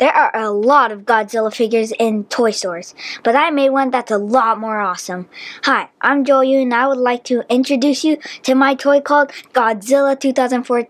There are a lot of Godzilla figures in toy stores, but I made one that's a lot more awesome. Hi, I'm Joyu and I would like to introduce you to my toy called Godzilla 2004.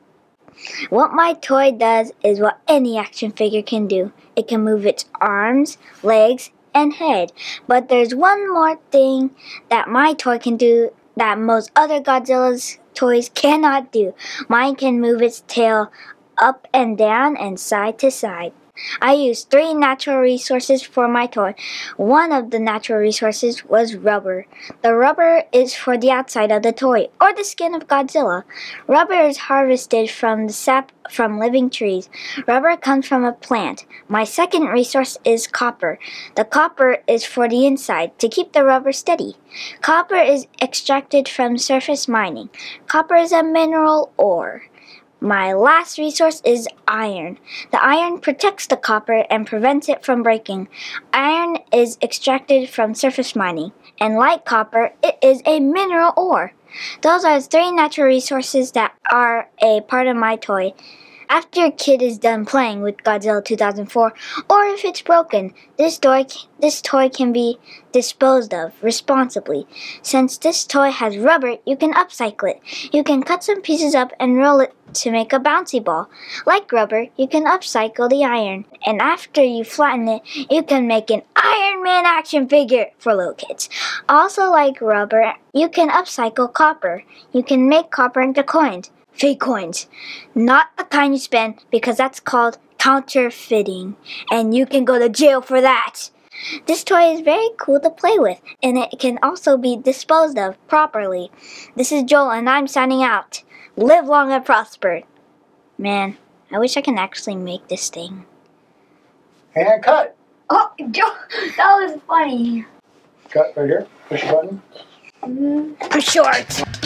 What my toy does is what any action figure can do. It can move its arms, legs, and head. But there's one more thing that my toy can do that most other Godzilla's toys cannot do. Mine can move its tail up and down and side to side. I used three natural resources for my toy. One of the natural resources was rubber. The rubber is for the outside of the toy, or the skin of Godzilla. Rubber is harvested from the sap from living trees. Rubber comes from a plant. My second resource is copper. The copper is for the inside to keep the rubber steady. Copper is extracted from surface mining. Copper is a mineral ore. My last resource is iron. The iron protects the copper and prevents it from breaking. Iron is extracted from surface mining, and like copper, it is a mineral ore. Those are three natural resources that are a part of my toy. After a kid is done playing with Godzilla 2004, or if it's broken, this, toy, this toy can be disposed of responsibly. Since this toy has rubber, you can upcycle it. You can cut some pieces up and roll it to make a bouncy ball. Like rubber, you can upcycle the iron, and after you flatten it, you can make an Iron Man action figure for little kids. Also, like rubber, you can upcycle copper. You can make copper into coins fake coins, not a kind you spend because that's called counterfeiting, and you can go to jail for that. This toy is very cool to play with, and it can also be disposed of properly. This is Joel, and I'm signing out. Live long and prosper. Man, I wish I can actually make this thing. And cut. Oh, Joel, that was funny. Cut right here. Push button. Mm -hmm. Push short.